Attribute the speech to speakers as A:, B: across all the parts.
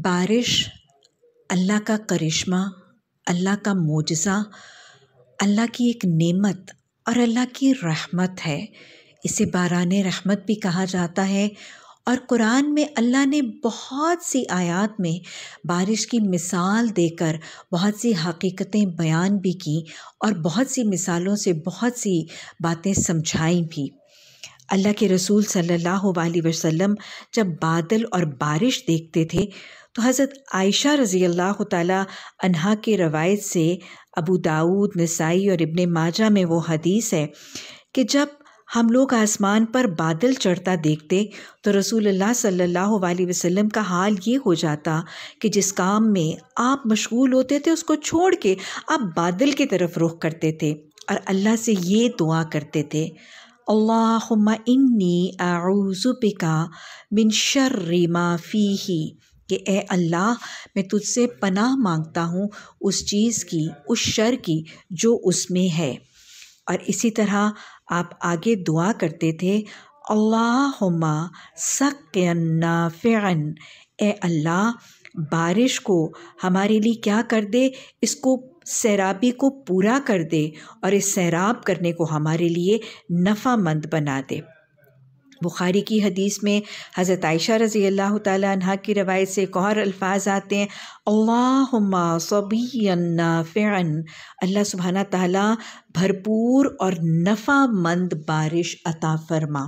A: बारिश अल्लाह का करिश्मा अल्लाह का मोजा अल्लाह की एक नेमत और अल्लाह की रहमत है इसे बारान रहमत भी कहा जाता है और कुरान में अल्लाह ने बहुत सी आयत में बारिश की मिसाल देकर बहुत सी हकीकतें बयान भी की और बहुत सी मिसालों से बहुत सी बातें समझाई भी अल्लाह के रसूल सल्लल्लाहु अलैहि वसल्लम जब बादल और बारिश देखते थे तो हज़रत आयशा रज़ी अल्लाह तहा के रवायत से अबू दाऊद नसाई और इबन माजा में वो हदीस है कि जब हम लोग आसमान पर बादल चढ़ता देखते तो रसूल सल्लल्लाहु अलैहि वसल्लम का हाल ये हो जाता कि जिस काम में आप मशगूल होते थे उसको छोड़ के आप बादल की तरफ रुख करते थे और अल्लाह से ये दुआ करते थे अल्लाह इन्नी आऊज़ुबिका मिन शर्र मा ही कि ए अल्लाह मैं तुझसे पनाह मांगता हूँ उस चीज़ की उस शर की जो उसमें है और इसी तरह आप आगे दुआ करते थे अल्लाहुम्मा सक्यन्ना फ़िन ए अल्लाह बारिश को हमारे लिए क्या कर दे इसको सैराबी को पूरा कर दे और इस सैराब करने को हमारे लिए नफ़ामंद बना दे बुखारी की हदीस में हज़रत आयशा रज़ी अल्लाह तह की रवायत से एक और अल्फाज आते हैं अल्लाहुम्मा सबीना फ़िन अल्लाह सुबहाना ताला भरपूर और नफ़ा मंद बारिश अता फरमा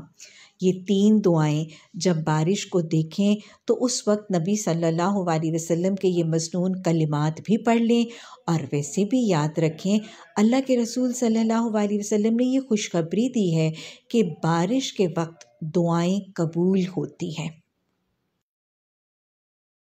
A: ये तीन दुआएं जब बारिश को देखें तो उस वक्त नबी सल्लल्लाहु अलैहि वसल्लम के ये मसनून कलिमात भी पढ़ लें और वैसे भी याद रखें अल्लाह के रसूल सल्लल्लाहु अलैहि वसल्लम ने ये खुशखबरी दी है कि बारिश के वक्त दुआएं कबूल होती हैं